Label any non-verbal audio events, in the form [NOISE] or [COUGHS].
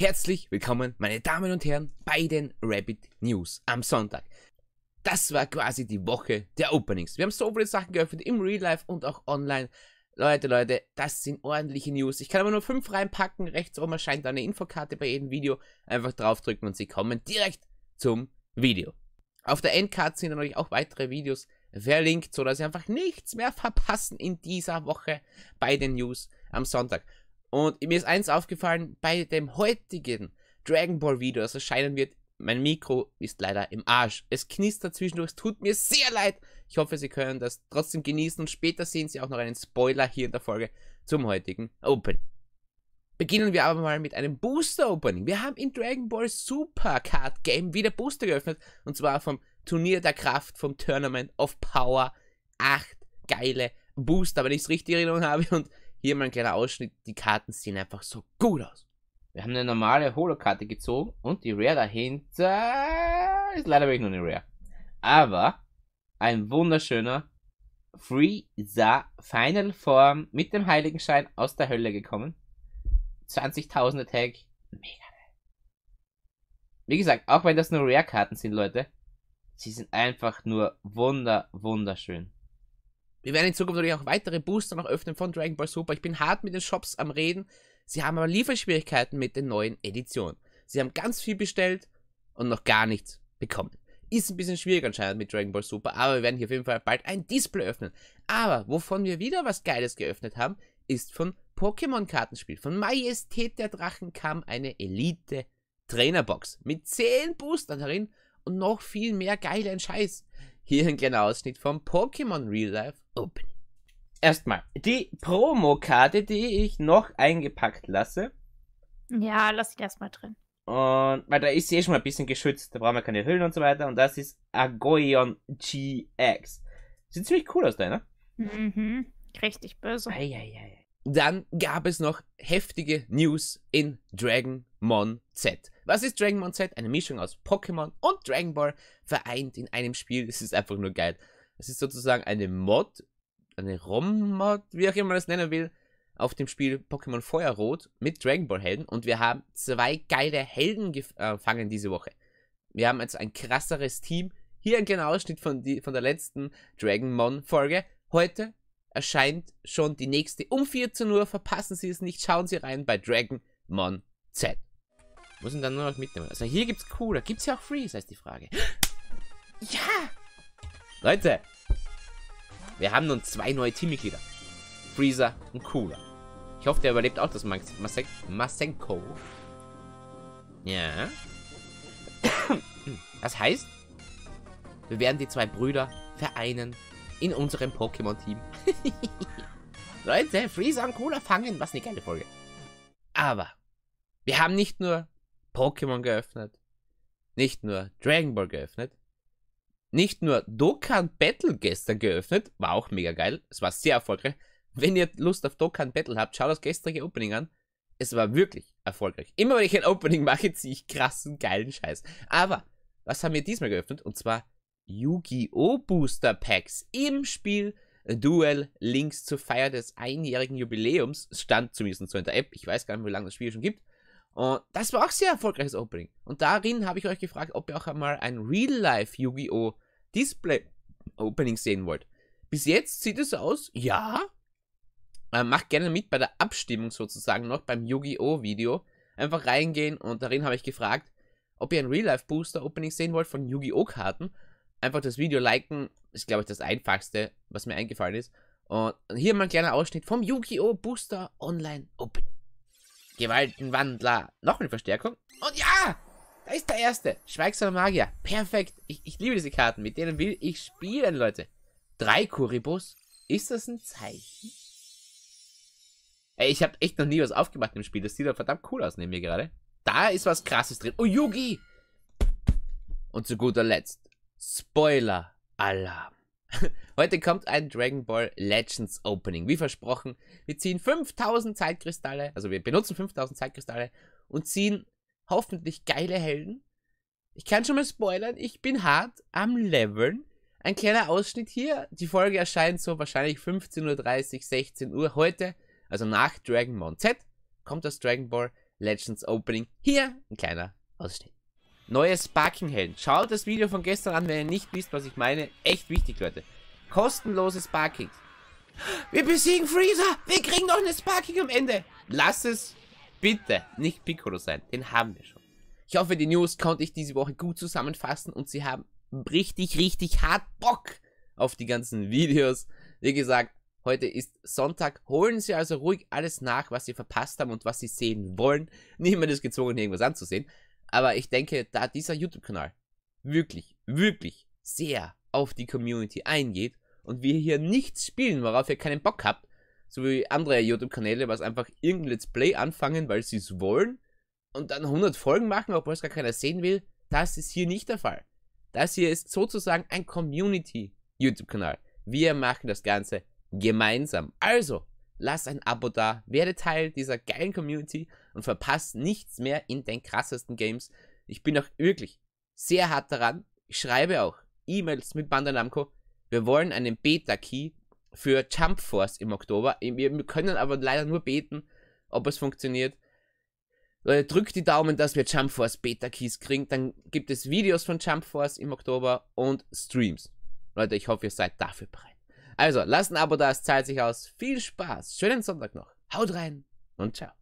Herzlich willkommen, meine Damen und Herren, bei den Rabbit News am Sonntag. Das war quasi die Woche der Openings. Wir haben so viele Sachen geöffnet im Real Life und auch online. Leute, Leute, das sind ordentliche News. Ich kann aber nur fünf reinpacken. Rechts oben erscheint eine Infokarte bei jedem Video. Einfach draufdrücken und sie kommen direkt zum Video. Auf der Endcard sind natürlich auch weitere Videos verlinkt, sodass ihr einfach nichts mehr verpassen in dieser Woche bei den News am Sonntag. Und mir ist eins aufgefallen, bei dem heutigen Dragon Ball Video, das erscheinen wird, mein Mikro ist leider im Arsch. Es knistert zwischendurch, es tut mir sehr leid. Ich hoffe, Sie können das trotzdem genießen und später sehen Sie auch noch einen Spoiler hier in der Folge zum heutigen Open. Beginnen wir aber mal mit einem Booster-Opening. Wir haben in Dragon Ball Super Card Game wieder Booster geöffnet. Und zwar vom Turnier der Kraft, vom Tournament of Power. Acht geile Booster, wenn ich es richtig in habe. Und hier mal ein kleiner Ausschnitt. Die Karten sehen einfach so gut aus. Wir haben eine normale Holo-Karte gezogen und die Rare dahinter ist leider wirklich nur eine Rare. Aber ein wunderschöner Freeza Final Form mit dem Heiligenschein aus der Hölle gekommen. 20.000 Attack. Mega. Wie gesagt, auch wenn das nur Rare-Karten sind, Leute, sie sind einfach nur wunder, wunderschön. Wir werden in Zukunft natürlich auch weitere Booster noch öffnen von Dragon Ball Super. Ich bin hart mit den Shops am Reden. Sie haben aber Lieferschwierigkeiten mit den neuen Editionen. Sie haben ganz viel bestellt und noch gar nichts bekommen. Ist ein bisschen schwierig anscheinend mit Dragon Ball Super, aber wir werden hier auf jeden Fall bald ein Display öffnen. Aber wovon wir wieder was Geiles geöffnet haben, ist von Pokémon-Kartenspiel. Von Majestät der Drachen kam eine Elite-Trainerbox mit 10 Boostern darin und noch viel mehr geilen Scheiß. Hier ein kleiner Ausschnitt vom Pokémon Real Life Open. Erstmal, die Promokarte, die ich noch eingepackt lasse. Ja, lass ich erstmal drin. Und, weil da ist sie eh schon mal ein bisschen geschützt. Da brauchen wir keine Hüllen und so weiter. Und das ist Agoyon GX. Sieht ziemlich cool aus, deiner. Mhm. Richtig böse. Eieiei. Dann gab es noch heftige News in Dragonmon Z. Was ist Dragonmon Z? Eine Mischung aus Pokémon und Dragon Ball vereint in einem Spiel. Es ist einfach nur geil. Es ist sozusagen eine Mod, eine ROM-Mod, wie auch immer man das nennen will, auf dem Spiel Pokémon Feuerrot mit Dragon Ball Helden. Und wir haben zwei geile Helden gefangen äh, diese Woche. Wir haben jetzt ein krasseres Team. Hier ein genauer Schnitt von, die, von der letzten Dragonmon-Folge. Heute erscheint schon die nächste um 14 Uhr. Verpassen Sie es nicht. Schauen Sie rein bei Dragonmon Z. Muss ihn dann nur noch mitnehmen. Also hier gibt's cooler. Gibt's ja auch Freeze, heißt die Frage. [GASPS] Ja! Leute! Wir haben nun zwei neue Teammitglieder. Freezer und Cooler. Ich hoffe, der überlebt auch das Mas Mas Masenko. Ja. [COUGHS] Das heißt, wir werden die zwei Brüder vereinen in unserem Pokémon-Team. [LAUGHS] Leute, Freezer und Cola fangen. Was eine geile Folge. Aber wir haben nicht nur Pokémon geöffnet, nicht nur Dragon Ball geöffnet, nicht nur Dokkan Battle gestern geöffnet, war auch mega geil, es war sehr erfolgreich. Wenn ihr Lust auf Dokkan Battle habt, schaut das gestrige Opening an. Es war wirklich erfolgreich. Immer wenn ich ein Opening mache, ziehe ich krassen, geilen Scheiß. Aber was haben wir diesmal geöffnet? Und zwar Yu-Gi-Oh! Booster Packs im Spiel. Duel Links zur Feier des einjährigen Jubiläums stand zumindest so in der App. Ich weiß gar nicht, wie lange das Spiel schon gibt. Und das war auch sehr erfolgreiches Opening. Und darin habe ich euch gefragt, ob ihr auch einmal ein Real-Life Yu-Gi-Oh! Display Opening sehen wollt. Bis jetzt sieht es so aus, ja. Äh, macht gerne mit bei der Abstimmung sozusagen noch beim Yu-Gi-Oh! Video. Einfach reingehen und darin habe ich gefragt, ob ihr ein Real-Life Booster Opening sehen wollt von Yu-Gi-Oh! Karten einfach das Video liken, ist glaube ich das einfachste, was mir eingefallen ist. Und hier mal ein kleiner Ausschnitt vom Yu-Gi-Oh! Booster Online Open. Gewaltenwandler. Noch eine Verstärkung. Und ja! Da ist der erste. Schweigsamer Magier. Perfekt. Ich, ich liebe diese Karten. Mit denen will ich spielen, Leute. Drei Kuribus. Ist das ein Zeichen? Ey, ich habe echt noch nie was aufgemacht im Spiel. Das sieht doch verdammt cool aus neben mir gerade. Da ist was krasses drin. Oh, Yugi! Und zu guter Letzt Spoiler Alarm. [LAUGHS] Heute kommt ein Dragon Ball Legends Opening. Wie versprochen, wir ziehen 5000 Zeitkristalle, also wir benutzen 5000 Zeitkristalle und ziehen hoffentlich geile Helden. Ich kann schon mal spoilern, ich bin hart am Leveln. Ein kleiner Ausschnitt hier. Die Folge erscheint so wahrscheinlich 15.30 Uhr, 16 Uhr heute, also nach Dragon Ball Z, kommt das Dragon Ball Legends Opening. Hier ein kleiner Ausschnitt. Neues sparking helden Schaut das Video von gestern an, wenn ihr nicht wisst, was ich meine. Echt wichtig, Leute. Kostenlose Sparkings. Wir besiegen Freezer! Wir kriegen noch eine Sparking am Ende! Lass es bitte nicht Piccolo sein. Den haben wir schon. Ich hoffe, die News konnte ich diese Woche gut zusammenfassen und sie haben richtig, richtig hart Bock auf die ganzen Videos. Wie gesagt, heute ist Sonntag. Holen Sie also ruhig alles nach, was Sie verpasst haben und was Sie sehen wollen. Niemand ist gezwungen, irgendwas anzusehen. Aber ich denke, da dieser YouTube-Kanal wirklich, wirklich sehr auf die Community eingeht und wir hier nichts spielen, worauf ihr keinen Bock habt, so wie andere YouTube-Kanäle, was einfach irgendein Let's Play anfangen, weil sie es wollen und dann 100 Folgen machen, obwohl es gar keiner sehen will, das ist hier nicht der Fall. Das hier ist sozusagen ein Community-YouTube-Kanal. Wir machen das Ganze gemeinsam. Also, lasst ein Abo da, werde Teil dieser geilen Community und verpasst nichts mehr in den krassesten Games. Ich bin auch wirklich sehr hart daran. Ich schreibe auch E-Mails mit Bandai Namco. Wir wollen einen Beta-Key für Jump Force im Oktober. Wir können aber leider nur beten, ob es funktioniert. Leute, drückt die Daumen, dass wir Jump Force Beta Keys kriegen. Dann gibt es Videos von Jump Force im Oktober und Streams. Leute, ich hoffe, ihr seid dafür bereit. Also, lasst ein Abo da, es zahlt sich aus. Viel Spaß, schönen Sonntag noch. Haut rein und ciao.